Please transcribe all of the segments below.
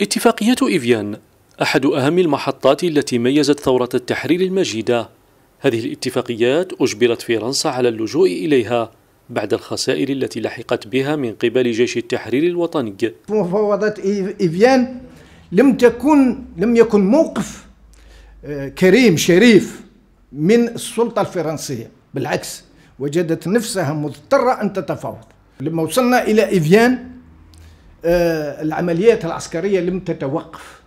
اتفاقية إيفيان أحد أهم المحطات التي ميزت ثورة التحرير المجيدة هذه الاتفاقيات أجبرت فرنسا على اللجوء إليها بعد الخسائر التي لحقت بها من قبل جيش التحرير الوطني مفاوضات إيفيان لم تكن لم يكن موقف آه، كريم شريف من السلطة الفرنسية بالعكس وجدت نفسها مضطرة أن تتفاوض لما وصلنا إلى إيفيان آه، العمليات العسكرية لم تتوقف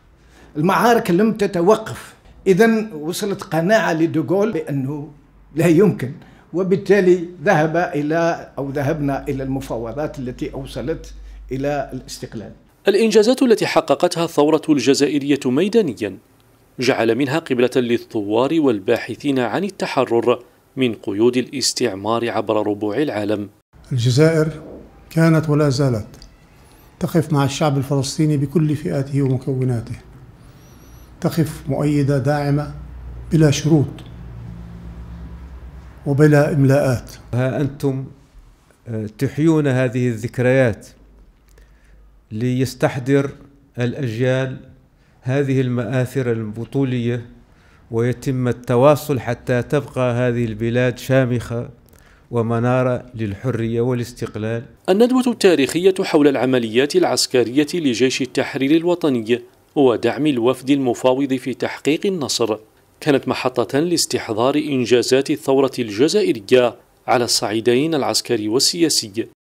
المعارك لم تتوقف إذا وصلت قناعة لدوغول بأنه لا يمكن وبالتالي ذهب إلى أو ذهبنا إلى المفاوضات التي أوصلت إلى الاستقلال الإنجازات التي حققتها الثورة الجزائرية ميدانيا جعل منها قبلة للثوار والباحثين عن التحرر من قيود الاستعمار عبر ربوع العالم الجزائر كانت ولا زالت تقف مع الشعب الفلسطيني بكل فئاته ومكوناته تقف مؤيدة داعمة بلا شروط وبلا إملاءات ها أنتم آه، تحيون هذه الذكريات ليستحضر الأجيال هذه المآثر البطولية ويتم التواصل حتى تبقى هذه البلاد شامخة ومنارة للحرية والاستقلال الندوة التاريخية حول العمليات العسكرية لجيش التحرير الوطني ودعم الوفد المفاوض في تحقيق النصر كانت محطة لاستحضار إنجازات الثورة الجزائرية على الصعيدين العسكري والسياسي